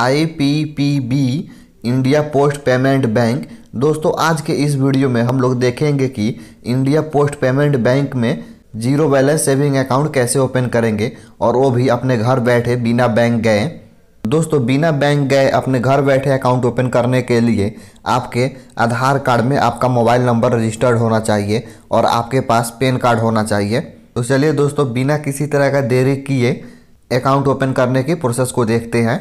IPPB India post payment bank दोस्तों आज के इस वीडियो में हम लोग देखेंगे कि इंडिया पोस्ट पेमेंट बैंक में जीरो बैलेंस सेविंग अकाउंट कैसे ओपन करेंगे और वो भी अपने घर बैठे बिना बैंक गए दोस्तों बिना बैंक गए अपने घर बैठे अकाउंट ओपन करने के लिए आपके आधार कार्ड में आपका मोबाइल नंबर रजिस्टर्ड होना चाहिए और आपके पास पेन कार्ड होना चाहिए तो चलिए दोस्तों बिना किसी तरह का देरी किए अकाउंट ओपन करने की प्रोसेस को देखते हैं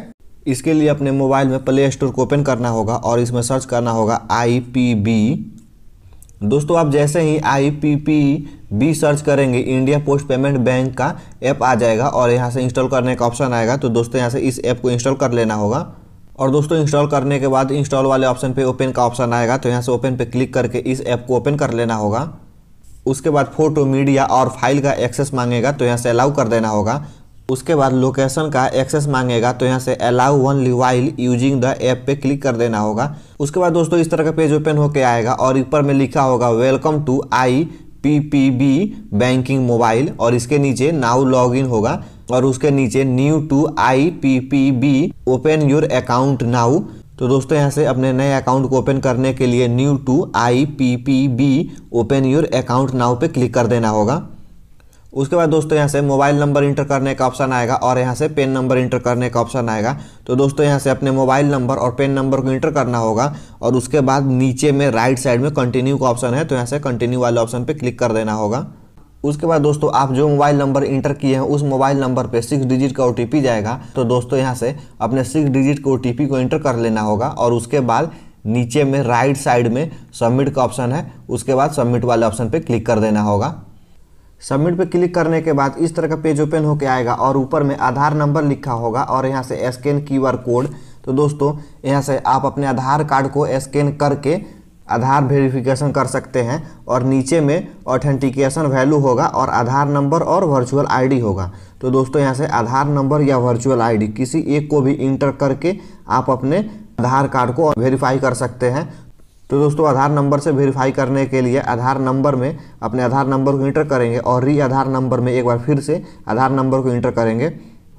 इसके लिए अपने मोबाइल में प्ले स्टोर को ओपन करना होगा और इसमें सर्च करना होगा आई पी बी दोस्तों आप जैसे ही I P P B search करेंगे इंडिया पोस्ट पेमेंट बैंक का ऐप आ जाएगा और यहाँ से इंस्टॉल करने का ऑप्शन आएगा तो दोस्तों यहाँ से इस ऐप को इंस्टॉल कर लेना होगा और दोस्तों इंस्टॉल करने के बाद इंस्टॉल वाले ऑप्शन पे ओपन का ऑप्शन आएगा तो यहाँ से ओपन पे क्लिक करके इस ऐप को ओपन कर लेना होगा उसके बाद फोटो मीडिया और फाइल का एक्सेस मांगेगा तो यहाँ से अलाउ कर देना होगा उसके बाद लोकेशन का एक्सेस मांगेगा तो यहाँ से allow one while using the app पे क्लिक कर देना होगा उसके बाद दोस्तों इस तरह का पेज ओपन होके आएगा और ऊपर में लिखा होगा welcome to I P P B banking mobile और इसके नीचे नाउ लॉग इन होगा और उसके नीचे new to I P P B open your account now तो दोस्तों यहाँ से अपने नए अकाउंट को ओपन करने के लिए new to I P P B open your account now पे क्लिक कर देना होगा उसके बाद दोस्तों यहाँ से मोबाइल नंबर इंटर करने का ऑप्शन आएगा और यहाँ से पेन नंबर इंटर करने का ऑप्शन आएगा तो दोस्तों यहाँ से अपने मोबाइल नंबर और पेन नंबर को इंटर करना होगा और उसके बाद नीचे में राइट साइड में कंटिन्यू का ऑप्शन है तो यहाँ से कंटिन्यू वाले ऑप्शन पर क्लिक कर देना होगा उसके बाद दोस्तों आप जो मोबाइल नंबर इंटर किए हैं उस मोबाइल नंबर पे सिक्स डिजिट का ओ जाएगा तो दोस्तों यहाँ से अपने सिक्स डिजिट के ओ को इंटर कर लेना होगा और उसके बाद नीचे में राइट साइड में सबमिट का ऑप्शन है उसके बाद सबमिट वाले ऑप्शन पे क्लिक कर देना होगा सबमिट पे क्लिक करने के बाद इस तरह का पेज ओपन होकर आएगा और ऊपर में आधार नंबर लिखा होगा और यहाँ से स्कैन क्यूआर कोड तो दोस्तों यहाँ से आप अपने आधार कार्ड को स्कैन करके आधार वेरिफिकेशन कर सकते हैं और नीचे में ऑथेंटिकेशन वैल्यू होगा और आधार नंबर और वर्चुअल आईडी होगा तो दोस्तों यहाँ से आधार नंबर या वर्चुअल आईडी किसी एक को भी इंटर करके आप अपने आधार कार्ड को वेरीफाई कर सकते हैं तो दोस्तों आधार नंबर से वेरीफाई करने के लिए आधार नंबर में अपने आधार नंबर को इंटर करेंगे और री आधार नंबर में एक बार फिर से आधार नंबर को इंटर करेंगे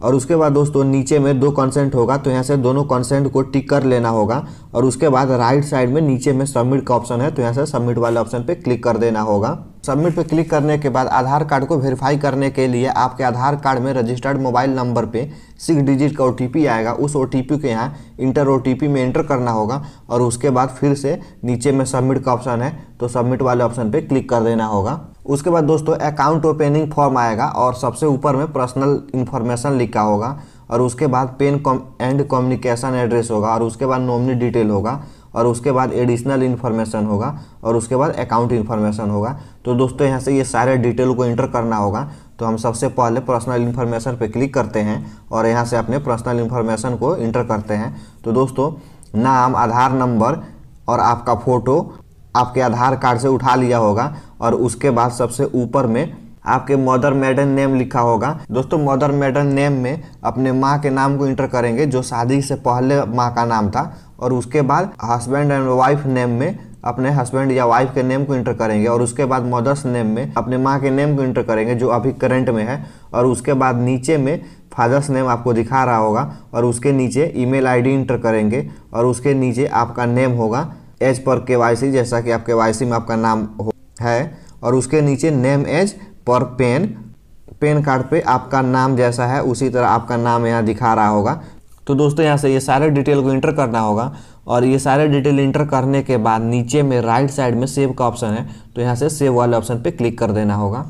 और उसके बाद दोस्तों नीचे में दो कंसेंट होगा तो यहाँ से दोनों कंसेंट को टिक कर लेना होगा और उसके बाद राइट साइड में नीचे में सबमिट का ऑप्शन है तो यहाँ से सबमिट वाले ऑप्शन पर क्लिक कर देना होगा सबमिट पर क्लिक करने के बाद आधार कार्ड को वेरीफाई करने के लिए आपके आधार कार्ड में रजिस्टर्ड मोबाइल नंबर पे सिक्स डिजिट का ओ आएगा उस ओ के यहाँ इंटर ओ में एंटर करना होगा और उसके बाद फिर से नीचे में सबमिट का ऑप्शन है तो सबमिट वाले ऑप्शन पे क्लिक कर देना होगा उसके बाद दोस्तों अकाउंट ओपनिंग फॉर्म आएगा और सबसे ऊपर में पर्सनल इन्फॉर्मेशन लिखा होगा और उसके बाद PAN com and communication address होगा और उसके बाद नॉमनी डिटेल होगा और उसके बाद एडिशनल इन्फॉर्मेशन होगा और उसके बाद अकाउंट इन्फॉर्मेशन होगा तो दोस्तों यहाँ से ये सारे डिटेल को इंटर करना होगा तो हम सबसे पहले पर्सनल इन्फॉर्मेशन पे क्लिक करते हैं और यहाँ से अपने पर्सनल इन्फॉर्मेशन को इंटर करते हैं तो दोस्तों नाम आधार नंबर और आपका फ़ोटो आपके आधार कार्ड से उठा लिया होगा और उसके बाद सबसे ऊपर में आपके मदर मेडन नेम लिखा होगा दोस्तों मदर मेडन नेम में अपने माँ के नाम को इंटर करेंगे जो शादी से पहले माँ का नाम था और उसके बाद हस्बैंड एंड वाइफ नेम में अपने हस्बैंड या वाइफ के नेम को इंटर करेंगे और उसके बाद मदर्स नेम में अपने माँ के नेम को इंटर करेंगे जो अभी करंट में है और उसके बाद नीचे में फादर्स नेम आपको दिखा रहा होगा और उसके नीचे ईमेल आईडी इंटर करेंगे और उसके नीचे आपका नेम होगा एज पर के जैसा कि आप के में आपका नाम है और उसके नीचे name as per PAN PAN card पे आपका नाम जैसा है उसी तरह आपका नाम यहाँ दिखा रहा होगा तो दोस्तों यहाँ से ये सारे डिटेल को इंटर करना होगा और ये सारे डिटेल इंटर करने के बाद नीचे में राइट साइड में सेव का ऑप्शन है तो यहाँ से सेव वाले ऑप्शन पे क्लिक कर देना होगा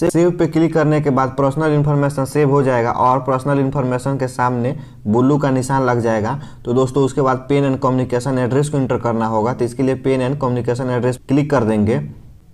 सेव पे क्लिक करने के बाद पर्सनल इन्फॉर्मेशन सेव हो जाएगा और पर्सनल इन्फॉर्मेशन के सामने ब्लू का निशान लग जाएगा तो दोस्तों उसके बाद पेन एंड कम्युनिकेशन एड्रेस को इंटर करना होगा तो इसके लिए PAN and communication address click कर देंगे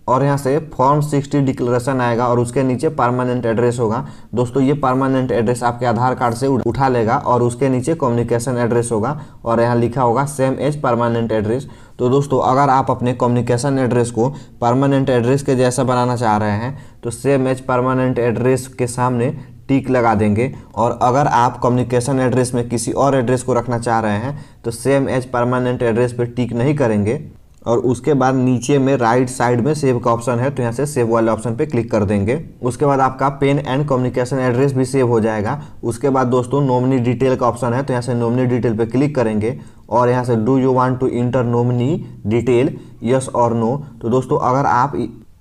और यहाँ से फॉर्म सिक्सटी डिक्लेरेशन आएगा और उसके नीचे परमानेंट एड्रेस होगा दोस्तों ये परमानेंट एड्रेस आपके आधार कार्ड से उठा लेगा और उसके नीचे कम्युनिकेशन एड्रेस होगा और यहाँ लिखा होगा सेम एज परमानेंट एड्रेस तो दोस्तों अगर आप अपने कम्युनिकेशन एड्रेस को परमानेंट एड्रेस के जैसा बनाना चाह रहे हैं तो सेम एज परमानेंट एड्रेस के सामने टिक लगा देंगे और अगर आप कम्युनिकेशन एड्रेस में किसी और एड्रेस को रखना चाह रहे हैं तो सेम एज परमानेंट एड्रेस पर टिक नहीं करेंगे और उसके बाद नीचे में राइट साइड में सेव का ऑप्शन है तो यहाँ से सेव वाले ऑप्शन पे क्लिक कर देंगे उसके बाद आपका पेन एंड कम्युनिकेशन एड्रेस भी सेव हो जाएगा उसके बाद दोस्तों नॉमिनी डिटेल का ऑप्शन है तो यहाँ से नॉमिनी डिटेल पे क्लिक करेंगे और यहाँ से do you want to enter nominee detail yes और नो तो दोस्तों अगर आप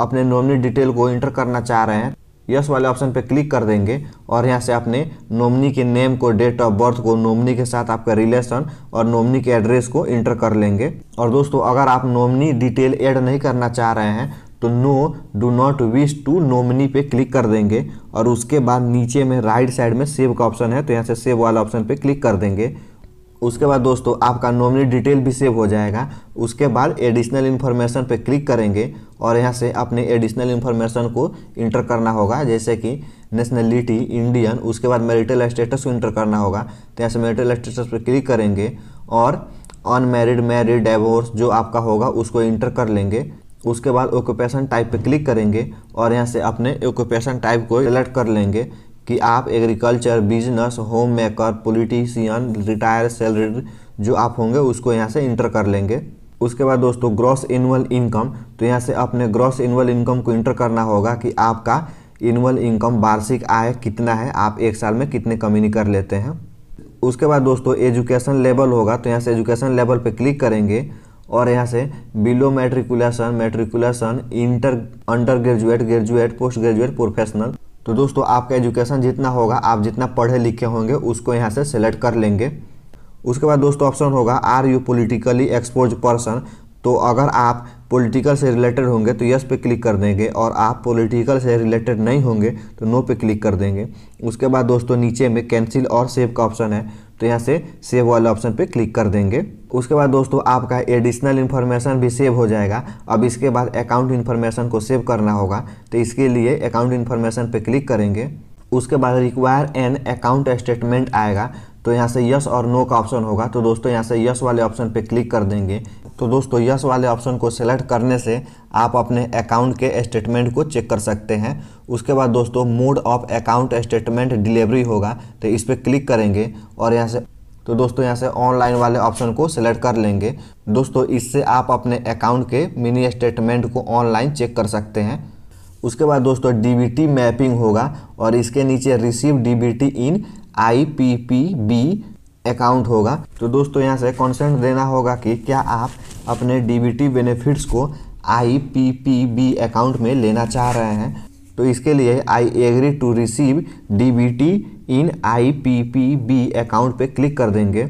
अपने नॉमिनी डिटेल को इंटर करना चाह रहे हैं यस वाले ऑप्शन पे क्लिक कर देंगे और यहाँ से आपने नॉमनी के नेम को डेट ऑफ बर्थ को नॉमनी के साथ आपका रिलेशन और नॉमनी के एड्रेस को इंटर कर लेंगे और दोस्तों अगर आप नॉमनी डिटेल ऐड नहीं करना चाह रहे हैं तो no do not wish to nominee पे क्लिक कर देंगे और उसके बाद नीचे में राइट साइड में सेव का ऑप्शन है तो यहाँ से सेव वाला ऑप्शन पर क्लिक कर देंगे उसके बाद दोस्तों आपका नॉमिनी डिटेल भी सेव हो जाएगा उसके बाद एडिशनल इन्फॉर्मेशन पे क्लिक करेंगे और यहाँ से अपने एडिशनल इन्फॉर्मेशन को इंटर करना होगा जैसे कि नेशनलिटी इंडियन उसके बाद मैरिटल स्टेटस को इंटर करना होगा तो यहाँ से मैरिटल स्टेटस पर क्लिक करेंगे और अनमेरिड मैरिड डाइवोर्स जो आपका होगा उसको इंटर कर लेंगे उसके बाद ऑक्यूपेशन टाइप पर क्लिक करेंगे और यहाँ से अपने ऑक्यूपेशन टाइप को सेलेक्ट कर लेंगे कि आप agriculture business home maker politician retire salary जो आप होंगे उसको यहाँ से इंटर कर लेंगे उसके बाद दोस्तों ग्रॉस एनुअल इनकम तो यहाँ से अपने ग्रॉस एनुअल इनकम को इंटर करना होगा कि आपका एनुअल इनकम वार्षिक आय कितना है आप एक साल में कितने कमीनी कर लेते हैं उसके बाद दोस्तों एजुकेशन लेवल होगा तो यहाँ से एजुकेशन लेवल पे क्लिक करेंगे और यहाँ से below matriculation matriculation inter under graduate graduate post graduate professional तो दोस्तों आपका एजुकेशन जितना होगा आप जितना पढ़े लिखे होंगे उसको यहाँ से सेलेक्ट कर लेंगे उसके बाद दोस्तों ऑप्शन होगा are you politically expose person तो अगर आप पॉलिटिकल से रिलेटेड होंगे तो यस पे क्लिक कर देंगे और आप पॉलिटिकल से रिलेटेड नहीं होंगे तो नो पे क्लिक कर देंगे उसके बाद दोस्तों नीचे में कैंसिल और सेव का ऑप्शन है तो यहाँ से सेव वाले ऑप्शन पे क्लिक कर देंगे उसके बाद दोस्तों आपका एडिशनल इन्फॉर्मेशन भी सेव हो जाएगा अब इसके बाद अकाउंट इन्फॉर्मेशन को सेव करना होगा तो इसके लिए अकाउंट इन्फॉर्मेशन पर क्लिक करेंगे उसके बाद रिक्वायर एन अकाउंट स्टेटमेंट आएगा तो यहाँ से यस और नो का ऑप्शन होगा तो दोस्तों यहाँ से यस वाले ऑप्शन पे क्लिक कर देंगे तो दोस्तों यस वाले ऑप्शन को सिलेक्ट करने से आप अपने अकाउंट के स्टेटमेंट को चेक कर सकते हैं उसके बाद दोस्तों mode of account statement delivery होगा तो इस पर क्लिक करेंगे और यहाँ से तो दोस्तों यहाँ से ऑनलाइन वाले ऑप्शन को सिलेक्ट कर लेंगे दोस्तों इससे आप अपने अकाउंट के मिनी स्टेटमेंट को ऑनलाइन चेक कर सकते हैं उसके बाद दोस्तों डीबीटी मैपिंग होगा और इसके नीचे receive DBT in I P P B account होगा तो दोस्तों यहाँ से कंसेंट देना होगा कि क्या आप अपने डीबीटी बेनिफिट्स को I P P B account में लेना चाह रहे हैं तो इसके लिए I agree to receive DBT in I P P B account पे क्लिक कर देंगे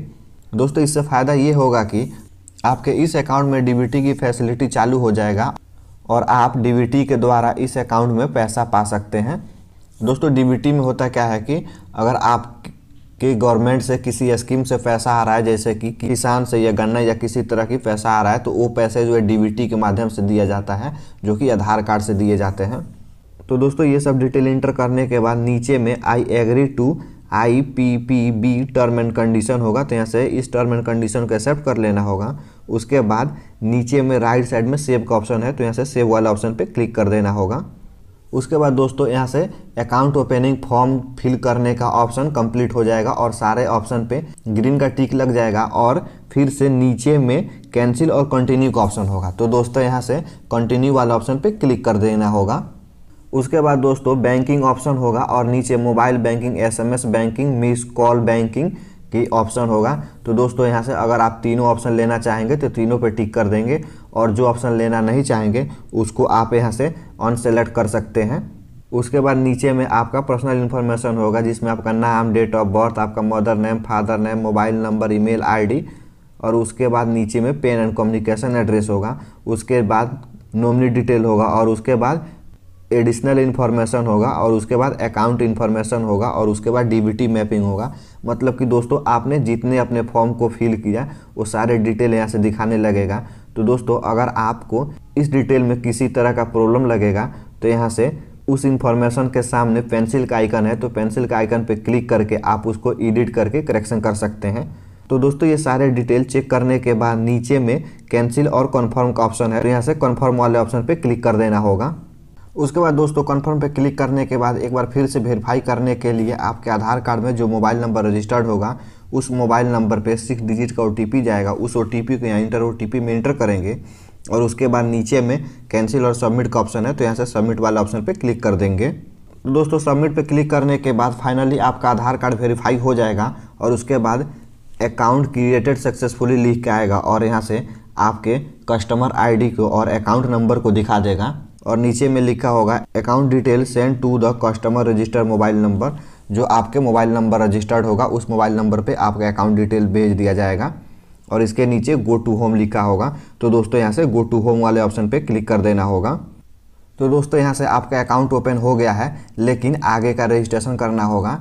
दोस्तों इससे फ़ायदा ये होगा कि आपके इस अकाउंट में डीबीटी की फैसिलिटी चालू हो जाएगा और आप डीबीटी के द्वारा इस अकाउंट में पैसा पा सकते हैं दोस्तों डीबीटी में होता क्या है कि अगर आप कि गवर्नमेंट से किसी स्कीम से पैसा आ रहा है जैसे कि किसान से या गन्ना या किसी तरह की पैसा आ रहा है तो वो पैसे जो है डीबीटी के माध्यम से दिया जाता है जो कि आधार कार्ड से दिए जाते हैं तो दोस्तों ये सब डिटेल इंटर करने के बाद नीचे में I agree to I P P B term and condition होगा तो यहाँ से इस टर्म एंड कंडीशन को एक्सेप्ट कर लेना होगा उसके बाद नीचे में राइट साइड में सेव का ऑप्शन है तो यहाँ से सेव वाला ऑप्शन पर क्लिक कर देना होगा उसके बाद दोस्तों यहाँ से अकाउंट ओपनिंग फॉर्म फिल करने का ऑप्शन कंप्लीट हो जाएगा और सारे ऑप्शन पे ग्रीन का टिक लग जाएगा और फिर से नीचे में कैंसिल और कंटिन्यू का ऑप्शन होगा तो दोस्तों यहाँ से कंटिन्यू वाला ऑप्शन पे क्लिक कर देना होगा उसके बाद दोस्तों बैंकिंग ऑप्शन होगा और नीचे mobile banking S banking miss call banking की ऑप्शन होगा तो दोस्तों यहाँ से अगर आप तीनों ऑप्शन लेना चाहेंगे तो तीनों पर टिक कर देंगे और जो ऑप्शन लेना नहीं चाहेंगे उसको आप यहाँ से अनसेलेक्ट कर सकते हैं उसके बाद नीचे में आपका पर्सनल इन्फॉर्मेशन होगा जिसमें आपका नाम डेट ऑफ बर्थ आपका mother name father name mobile number email ID और उसके बाद नीचे में पेन एंड कम्युनिकेशन एड्रेस होगा उसके बाद नॉमिनी डिटेल होगा और उसके बाद एडिशनल इन्फॉर्मेशन होगा और उसके बाद अकाउंट इन्फॉर्मेशन होगा और उसके बाद डी मैपिंग होगा मतलब कि दोस्तों आपने जितने अपने फॉर्म को फिल किया वो सारे डिटेल यहाँ से दिखाने लगेगा तो दोस्तों अगर आपको इस डिटेल में किसी तरह का प्रॉब्लम लगेगा तो यहाँ से उस इन्फॉर्मेशन के सामने पेंसिल का आइकन है तो पेंसिल का आइकन पर क्लिक करके आप उसको एडिट करके करेक्शन कर सकते हैं तो दोस्तों ये सारे डिटेल चेक करने के बाद नीचे में कैंसिल और कन्फर्म का ऑप्शन है तो यहाँ से कन्फर्म वाले ऑप्शन पर क्लिक कर देना होगा उसके बाद दोस्तों कन्फर्म पर क्लिक करने के बाद एक बार फिर से वेरीफाई करने के लिए आपके आधार कार्ड में जो मोबाइल नंबर रजिस्टर्ड होगा उस मोबाइल नंबर पे सिक्स डिजिट का ओ जाएगा उस ओ टी पी को यहाँ इंटर ओ टी में इंटर करेंगे और उसके बाद नीचे में कैंसिल और सबमिट का ऑप्शन है तो यहाँ से सबमिट वाला ऑप्शन पे क्लिक कर देंगे दोस्तों सबमिट पे क्लिक करने के बाद फाइनली आपका आधार कार्ड वेरीफाई हो जाएगा और उसके बाद अकाउंट क्रिएटेड सक्सेसफुली लिख के आएगा और यहाँ से आपके कस्टमर आई को और अकाउंट नंबर को दिखा देगा और नीचे में लिखा होगा account detail send to the customer register mobile number जो आपके मोबाइल नंबर रजिस्टर्ड होगा उस मोबाइल नंबर पे आपका अकाउंट डिटेल भेज दिया जाएगा और इसके नीचे गो टू होम लिखा होगा तो दोस्तों यहाँ से गो टू होम वाले ऑप्शन पे क्लिक कर देना होगा तो दोस्तों यहाँ से आपका अकाउंट ओपन हो गया है लेकिन आगे का रजिस्ट्रेशन करना होगा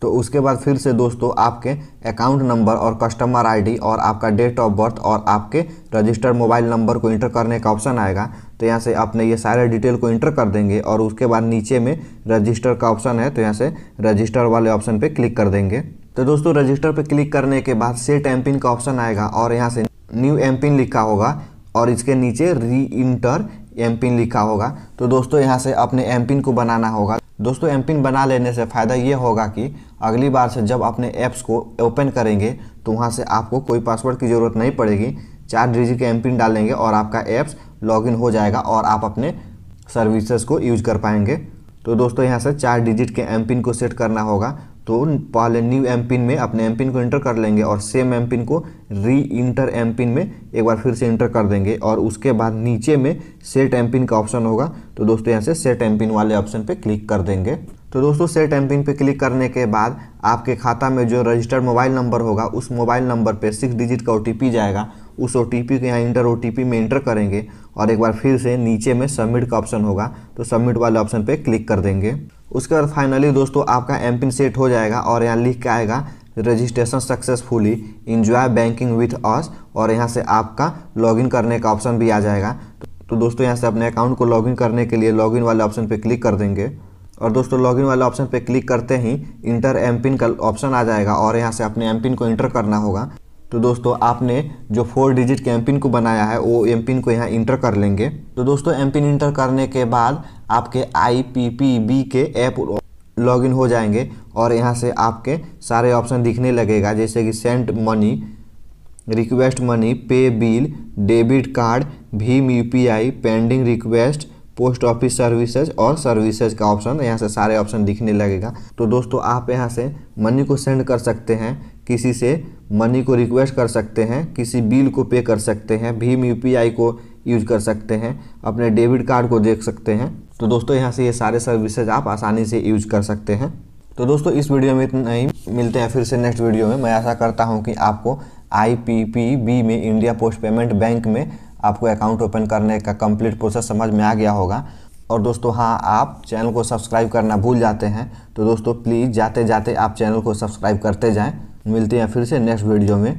तो उसके बाद फिर से दोस्तों आपके अकाउंट नंबर और कस्टमर आईडी और आपका डेट ऑफ बर्थ और आपके रजिस्टर्ड मोबाइल नंबर को इंटर करने का ऑप्शन आएगा तो यहाँ से अपने ये सारे डिटेल को इंटर कर देंगे और उसके बाद नीचे में रजिस्टर का ऑप्शन है तो यहाँ से रजिस्टर वाले ऑप्शन पर क्लिक कर देंगे तो दोस्तों रजिस्टर पर क्लिक करने के बाद सेट एम का ऑप्शन आएगा और यहाँ से न्यू एम लिखा होगा और इसके नीचे री इंटर एम लिखा होगा तो दोस्तों यहाँ से अपने एम को बनाना होगा दोस्तों एम बना लेने से फ़ायदा ये होगा कि अगली बार से जब अपने ऐप्स को ओपन करेंगे तो वहाँ से आपको कोई पासवर्ड की ज़रूरत नहीं पड़ेगी चार डिजिट का एम पिन डालेंगे और आपका ऐप्स लॉगिन हो जाएगा और आप अपने सर्विसेज को यूज कर पाएंगे तो दोस्तों यहाँ से चार डिजिट के एम पिन को सेट करना होगा तो पहले न्यू एम पिन में अपने एम पिन को इंटर कर लेंगे और सेम एम पिन को री इंटर एम पिन में एक बार फिर से इंटर कर देंगे और उसके बाद नीचे में सेट एम पिन का ऑप्शन होगा तो दोस्तों यहाँ से सेट एम पिन वाले ऑप्शन पर क्लिक कर देंगे तो दोस्तों सेट एम पिन पर क्लिक करने के बाद आपके खाता में जो रजिस्टर्ड मोबाइल नंबर होगा उस मोबाइल नंबर पे सिक्स डिजिट का ओ जाएगा उस ओ टी पी को यहाँ इंटर ओ में इंटर करेंगे और एक बार फिर से नीचे में सबमिट का ऑप्शन होगा तो सबमिट वाले ऑप्शन पे क्लिक कर देंगे उसके बाद फाइनली दोस्तों आपका एम पिन सेट हो जाएगा और यहाँ लिख के आएगा registration successfully enjoy banking with us और यहाँ से आपका लॉगिन करने का ऑप्शन भी आ जाएगा तो दोस्तों यहाँ से अपने अकाउंट को लॉगिन करने के लिए लॉगिन वाले ऑप्शन पर क्लिक कर देंगे और दोस्तों लॉगिन वाले ऑप्शन पे क्लिक करते ही इंटर एम पिन का ऑप्शन आ जाएगा और यहाँ से अपने एम पिन को इंटर करना होगा तो दोस्तों आपने जो फोर डिजिट के एम पिन को बनाया है वो एम पिन को यहाँ इंटर कर लेंगे तो दोस्तों एम पिन इंटर करने के बाद आपके आई पी पी बी के ऐप लॉगिन हो जाएंगे और यहाँ से आपके सारे ऑप्शन दिखने लगेगा जैसे कि send money request money pay bill debit card भीम UPI pending request post office services और सर्विसेज का ऑप्शन यहाँ से सारे ऑप्शन दिखने लगेगा तो दोस्तों आप यहाँ से मनी को सेंड कर सकते हैं किसी से मनी को रिक्वेस्ट कर सकते हैं किसी बिल को पे कर सकते हैं भीम यूपीआई को यूज कर सकते हैं अपने डेबिट कार्ड को देख सकते हैं तो दोस्तों यहाँ से ये सारे सर्विसेज आप आसानी से यूज कर सकते हैं तो दोस्तों इस वीडियो में इतना ही मिलते हैं फिर से नेक्स्ट वीडियो में मैं आशा करता हूँ कि आपको आई में इंडिया पोस्ट पेमेंट बैंक में आपको अकाउंट ओपन करने का कंप्लीट प्रोसेस समझ में आ गया होगा और दोस्तों हाँ आप चैनल को सब्सक्राइब करना भूल जाते हैं तो दोस्तों प्लीज़ जाते जाते आप चैनल को सब्सक्राइब करते जाएँ मिलते हैं फिर से नेक्स्ट वीडियो में